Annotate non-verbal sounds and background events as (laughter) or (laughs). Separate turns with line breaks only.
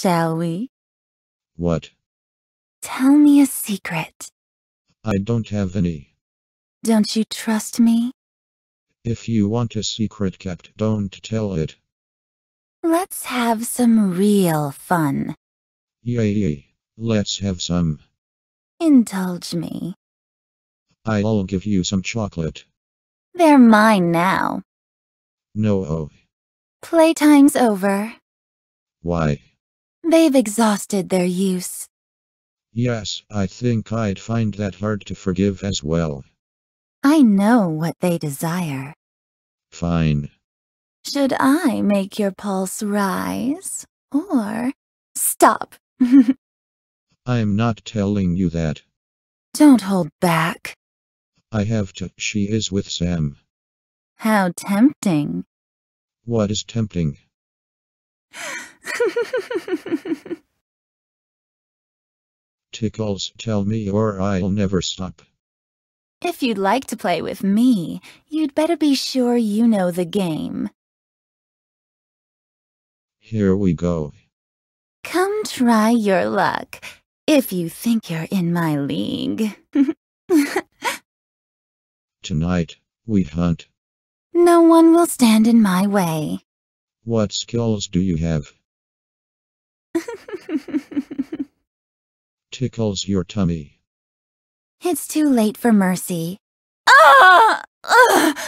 Shall we? What? Tell me a secret.
I don't have any.
Don't you trust me?
If you want a secret kept, don't tell it.
Let's have some real fun.
Yay, let's have some.
Indulge
me. I'll give you some chocolate.
They're mine now. No. Oh. Playtime's over. Why? They've exhausted their use.
Yes, I think I'd find that hard to forgive as well.
I know what they desire.
Fine.
Should I make your pulse rise or stop?
(laughs) I'm not telling you that. Don't hold back. I have to. She is with Sam. How tempting. What is tempting? (laughs) Tickles, tell me or I'll never stop.
If you'd like to play with me, you'd better be sure you know the game.
Here we go.
Come try your luck, if you think you're in my league. (laughs)
Tonight, we hunt.
No one will stand in my way.
What skills do you have?
(laughs)
Tickles your tummy.
It's too late for mercy. Ah! Ugh!